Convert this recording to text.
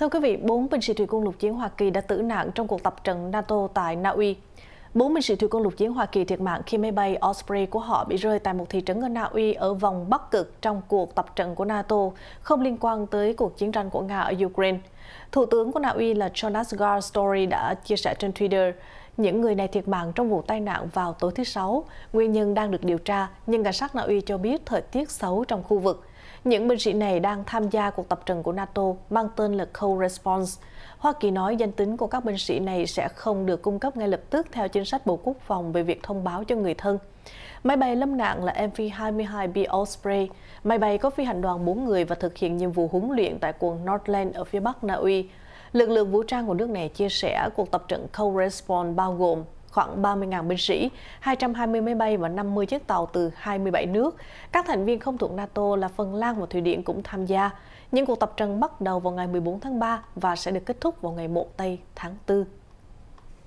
Thưa quý vị, 4 binh sĩ thủy quân lục chiến Hoa Kỳ đã tử nạn trong cuộc tập trận NATO tại Na Uy. 4 binh sĩ thủy quân lục chiến Hoa Kỳ thiệt mạng khi máy bay Osprey của họ bị rơi tại một thị trấn ở Na Uy ở vòng Bắc Cực trong cuộc tập trận của NATO không liên quan tới cuộc chiến tranh của Nga ở Ukraine. Thủ tướng của Na Uy là Jonas Gahr Story đã chia sẻ trên Twitter, những người này thiệt mạng trong vụ tai nạn vào tối thứ Sáu. Nguyên nhân đang được điều tra, nhưng cảnh sát Na Uy cho biết thời tiết xấu trong khu vực những binh sĩ này đang tham gia cuộc tập trận của NATO mang tên là Cold Response. Hoa Kỳ nói danh tính của các binh sĩ này sẽ không được cung cấp ngay lập tức theo chính sách Bộ Quốc phòng về việc thông báo cho người thân. Máy bay lâm nạn là MV-22B Osprey. Máy bay có phi hành đoàn 4 người và thực hiện nhiệm vụ huấn luyện tại quần Northland ở phía bắc Na Uy. Lực lượng vũ trang của nước này chia sẻ cuộc tập trận Cold Response bao gồm khoảng 30.000 binh sĩ, 220 máy bay và 50 chiếc tàu từ 27 nước. Các thành viên không thuộc NATO là Phần Lan và Thụy Điển cũng tham gia. Những cuộc tập trận bắt đầu vào ngày 14 tháng 3 và sẽ được kết thúc vào ngày 1 tây tháng 4.